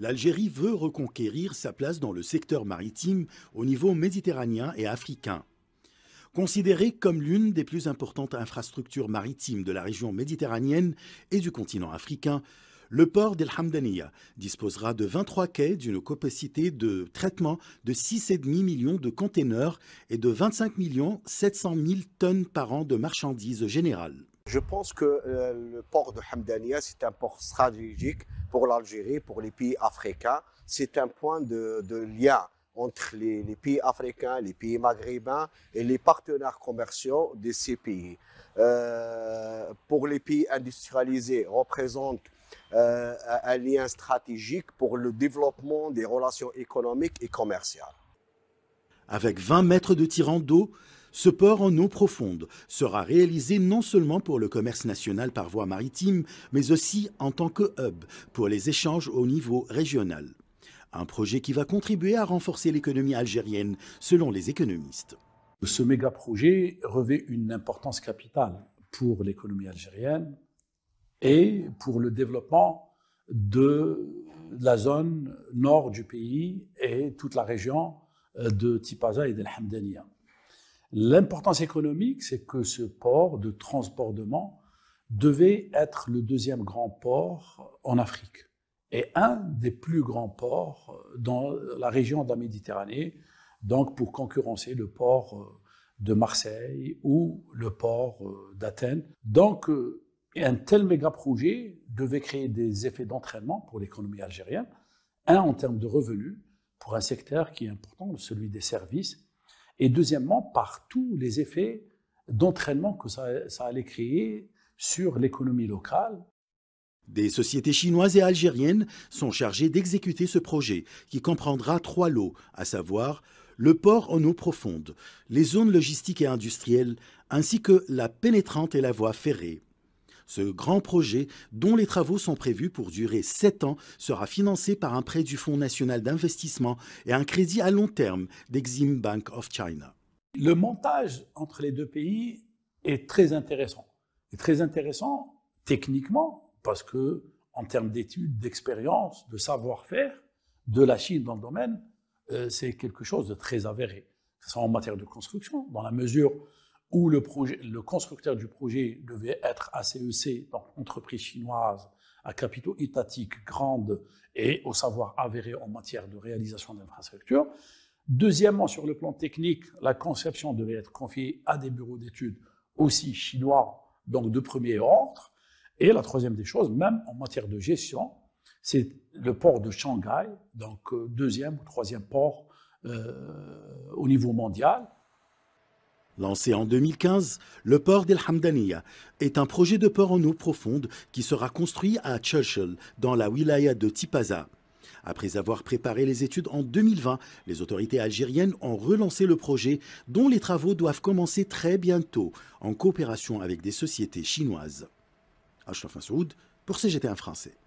l'Algérie veut reconquérir sa place dans le secteur maritime au niveau méditerranéen et africain. Considéré comme l'une des plus importantes infrastructures maritimes de la région méditerranéenne et du continent africain, le port d'El Hamdaniya disposera de 23 quais d'une capacité de traitement de 6,5 millions de containers et de 25 700 000 tonnes par an de marchandises générales. Je pense que euh, le port de Hamdania, c'est un port stratégique pour l'Algérie, pour les pays africains. C'est un point de, lien entre les, pays africains, les pays maghrébins et les partenaires commerciaux de ces pays. Euh, pour les pays industrialisés, représente euh, un lien stratégique pour le développement des relations économiques et commerciales. Avec 20 mètres de tirant d'eau, ce port en eau profonde sera réalisé non seulement pour le commerce national par voie maritime, mais aussi en tant que hub pour les échanges au niveau régional. Un projet qui va contribuer à renforcer l'économie algérienne, selon les économistes. Ce méga-projet revêt une importance capitale pour l'économie algérienne et pour le développement de la zone nord du pays et toute la région de Tipaza et d'El Hamdania. L'importance économique, c'est que ce port de transbordement devait être le deuxième grand port en Afrique et un des plus grands ports dans la région de la Méditerranée, donc pour concurrencer le port euh, de Marseille ou le port euh, d'Athènes. Donc euh, un tel méga-projet devait créer des effets d'entraînement pour l'économie algérienne, un en termes de revenus pour un secteur qui est important, celui des services, et deuxièmement par tous les effets d'entraînement que ça, allait créer sur l'économie locale. Des sociétés chinoises et algériennes sont chargées d'exécuter ce projet qui comprendra trois lots, à savoir le port en eau profonde, les zones logistiques et industrielles, ainsi que la pénétrante et la voie ferrée. Ce grand projet, dont les travaux sont prévus pour durer 7 ans, sera financé par un prêt du Fonds national d'investissement et un crédit à long terme d'Exim Bank of China. Le montage entre les deux pays est très intéressant. Et très intéressant techniquement parce que en termes d'études, d'expérience, de savoir-faire de la Chine dans le domaine, euh, c'est quelque chose de très avéré. en matière de construction, dans la mesure où le, projet, le constructeur du projet devait être ACEC, e donc entreprise chinoise à capitaux étatiques grande et au savoir avéré en matière de réalisation d'infrastructures. Deuxièmement, sur le plan technique, la conception devait être confiée à des bureaux d'études aussi chinois, donc de premier ordre. Et la troisième des choses, même en matière de gestion, c'est le port de Shanghai, donc euh, deuxième ou troisième port euh, au niveau mondial, Lancé en 2015, le port d'El Hamdaniya est un projet de port en eau profonde qui sera construit à Churchill, dans la wilaya de Tipaza. Après avoir préparé les études en 2020, les autorités algériennes ont relancé le projet dont les travaux doivent commencer très bientôt en coopération avec des sociétés chinoises. Ashraf pour cgt français.